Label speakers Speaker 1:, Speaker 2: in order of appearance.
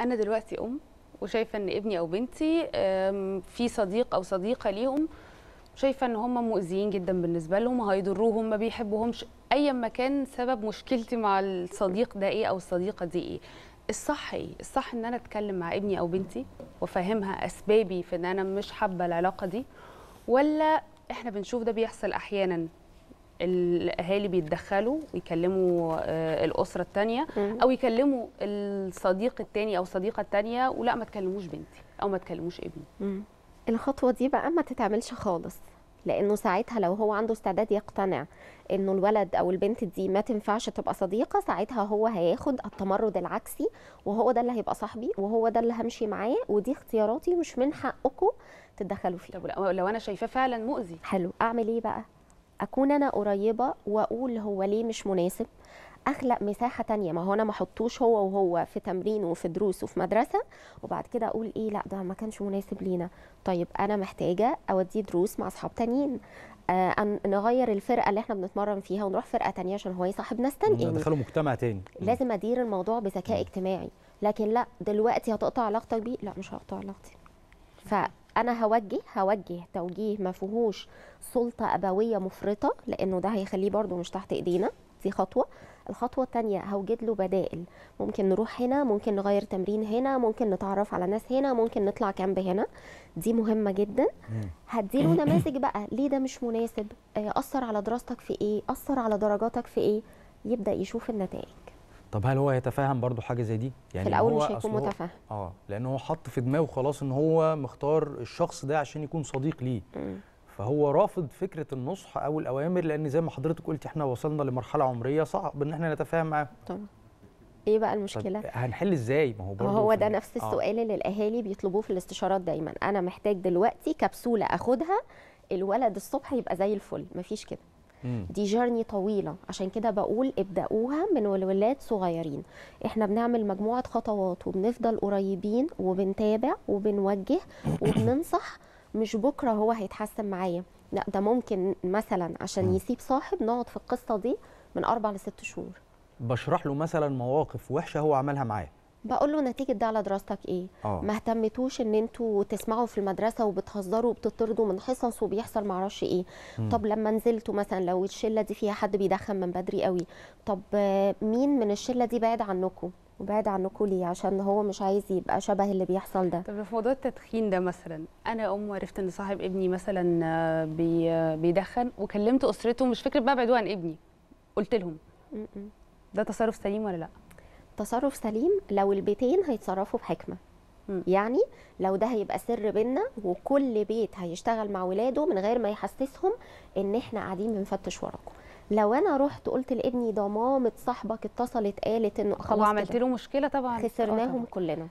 Speaker 1: انا دلوقتي ام وشايفه ان ابني او بنتي في صديق او صديقه ليهم شايفه ان هم مؤذيين جدا بالنسبه لهم هيضروهم ما بيحبوهمش ايا ما كان سبب مشكلتي مع الصديق ده ايه او الصديقه دي ايه الصح ايه الصح ان انا اتكلم مع ابني او بنتي وافهمها اسبابي في ان انا مش حابه العلاقه دي ولا احنا بنشوف ده بيحصل احيانا الاهالي بيتدخلوا ويكلموا آه، الاسره الثانيه او يكلموا الصديق الثاني او الصديقه الثانيه ولا ما تكلموش بنتي او ما تكلموش ابني
Speaker 2: الخطوه دي بقى ما تتعملش خالص لانه ساعتها لو هو عنده استعداد يقتنع انه الولد او البنت دي ما تنفعش تبقى صديقه ساعتها هو هياخد التمرد العكسي وهو ده اللي هيبقى صاحبي وهو ده اللي همشي معاه ودي اختياراتي مش من حقكم تتدخلوا فيها طب لو انا شايفاه فعلا مؤذي حلو اعمل ايه بقى اكون انا قريبه واقول هو ليه مش مناسب اخلق مساحه تانية ما هو انا ما احطوش هو وهو في تمرين وفي دروس وفي مدرسه وبعد كده اقول ايه لا ده ما كانش مناسب لينا طيب انا محتاجه اوديه دروس مع اصحاب تانيين آه نغير الفرقه اللي احنا بنتمرن فيها ونروح فرقه تانية عشان هو يصاحب ناس تانية ندخله
Speaker 1: مجتمع تاني
Speaker 2: لازم ادير الموضوع بذكاء اجتماعي لكن لا دلوقتي هتقطع علاقتك بيه لا مش هقطع علاقتي ف انا هوجه هوجه توجيه ما فيهوش سلطه ابويه مفرطه لانه ده هيخليه برده مش تحت ايدينا دي خطوه الخطوه الثانيه هوجد له بدائل ممكن نروح هنا ممكن نغير تمرين هنا ممكن نتعرف على ناس هنا ممكن نطلع كامب هنا دي مهمه جدا هدي له نماذج بقى ليه ده مش مناسب آه، اثر على دراستك في ايه اثر على درجاتك في ايه يبدا يشوف النتائج طب هل هو يتفاهم برضو حاجه زي دي يعني في الاول مش هيكون متفاهم
Speaker 1: اه لان هو حط في دماغه خلاص ان هو مختار الشخص ده عشان يكون صديق ليه فهو رافض فكره النصح او الاوامر لان زي ما حضرتك قلت احنا وصلنا لمرحله عمريه صعب ان احنا نتفاهم معاه طبعا
Speaker 2: ايه بقى المشكله هنحل
Speaker 1: ازاي ما هو آه، برضه هو ده نفس آه. السؤال
Speaker 2: اللي الاهالي بيطلبوه في الاستشارات دايما انا محتاج دلوقتي كبسوله اخدها الولد الصبح يبقى زي الفل مفيش كده دي جيرني طويله عشان كده بقول ابداوها من الولاد صغيرين احنا بنعمل مجموعه خطوات وبنفضل قريبين وبنتابع وبنوجه وبننصح مش بكره هو هيتحسن معايا لا ده ممكن مثلا عشان يسيب صاحب نقعد في القصه دي من اربع لست شهور
Speaker 1: بشرح له مثلا مواقف وحشه هو عملها معايا
Speaker 2: بقول له نتيجه ده على دراستك ايه أوه. ما اهتمتوش ان انتوا تسمعوا في المدرسه وبتهزروا وبتطردوا من حصص وبيحصل معرفش ايه مم. طب لما نزلتوا مثلا لو الشله دي فيها حد بيدخن من بدري قوي طب مين من الشله دي بعد عنكم وبعد عنكم ليه عشان هو مش عايز يبقى شبه اللي بيحصل ده
Speaker 1: طب في موضوع التدخين ده مثلا انا ام عرفت ان صاحب ابني مثلا بي بيدخن وكلمت اسرته مش فكره بقى بعدوها عن ابني قلت لهم م ده تصرف سليم ولا لا تصرف سليم لو
Speaker 2: البيتين هيتصرفوا بحكمه يعني لو ده هيبقى سر بينا وكل بيت هيشتغل مع ولاده من غير ما يحسسهم ان احنا قاعدين بنفتش وراكم لو انا رحت قلت لابني ده مامه صاحبك اتصلت قالت انه خلاص وعملت له مشكله طبعا آه، خسرناهم طبعا. كلنا